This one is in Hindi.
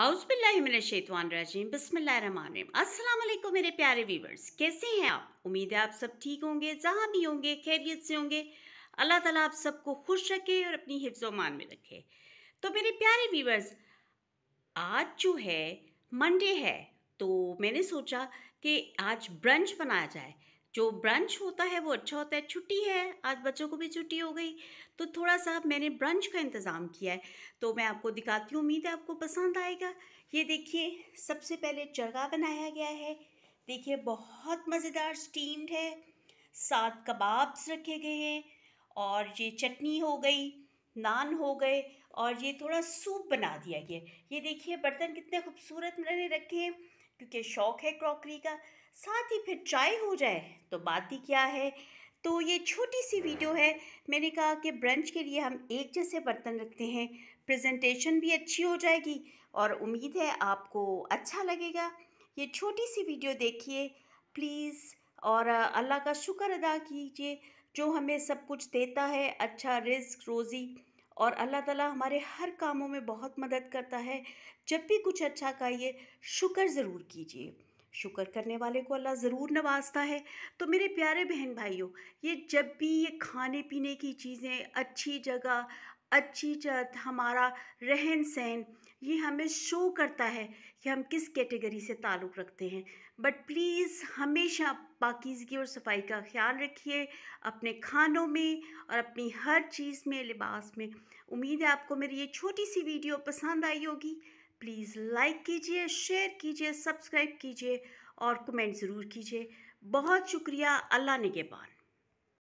अस्सलाम वालेकुम मेरे प्यारे वीवर्स कैसे हैं आप उम्मीद है आप सब ठीक होंगे जहाँ भी होंगे खैरियत से होंगे अल्लाह ताला आप सबको खुश रखे और अपनी हिफ्जोमान में रखे तो मेरे प्यारे वीवर्स आज जो है मंडे है तो मैंने सोचा कि आज ब्रंच बनाया जाए जो ब्रंच होता है वो अच्छा होता है छुट्टी है आज बच्चों को भी छुट्टी हो गई तो थोड़ा सा मैंने ब्रंच का इंतज़ाम किया है तो मैं आपको दिखाती हूँ उम्मीद है आपको पसंद आएगा ये देखिए सबसे पहले चरगा बनाया गया है देखिए बहुत मज़ेदार स्टीम्ड है सात कबाब्स रखे गए हैं और ये चटनी हो गई नान हो गए और ये थोड़ा सूप बना दिया गया ये देखिए बर्तन कितने खूबसूरत मैंने रखे हैं क्योंकि शौक़ है क्रॉकरी का साथ ही फिर ट्राई हो जाए तो बात ही क्या है तो ये छोटी सी वीडियो है मैंने कहा कि ब्रंच के लिए हम एक जैसे बर्तन रखते हैं प्रेजेंटेशन भी अच्छी हो जाएगी और उम्मीद है आपको अच्छा लगेगा ये छोटी सी वीडियो देखिए प्लीज़ और अल्लाह का शुक्र अदा कीजिए जो हमें सब कुछ देता है अच्छा रिस्क रोज़ी और अल्लाह ताला हमारे हर कामों में बहुत मदद करता है जब भी कुछ अच्छा खाइए शुक्र ज़रूर कीजिए शुक्र करने वाले को अल्लाह ज़रूर नवाजता है तो मेरे प्यारे बहन भाइयों ये जब भी ये खाने पीने की चीज़ें अच्छी जगह अच्छी चत हमारा रहन सहन ये हमें शो करता है कि हम किस कैटेगरी से ताल्लुक़ रखते हैं बट प्लीज़ हमेशा पाकिजगी और सफाई का ख्याल रखिए अपने खानों में और अपनी हर चीज़ में लिबास में उम्मीद है आपको मेरी ये छोटी सी वीडियो पसंद आई होगी प्लीज़ लाइक कीजिए शेयर कीजिए सब्सक्राइब कीजिए और कमेंट ज़रूर कीजिए बहुत शुक्रिया अल्लाह ने के नगेबान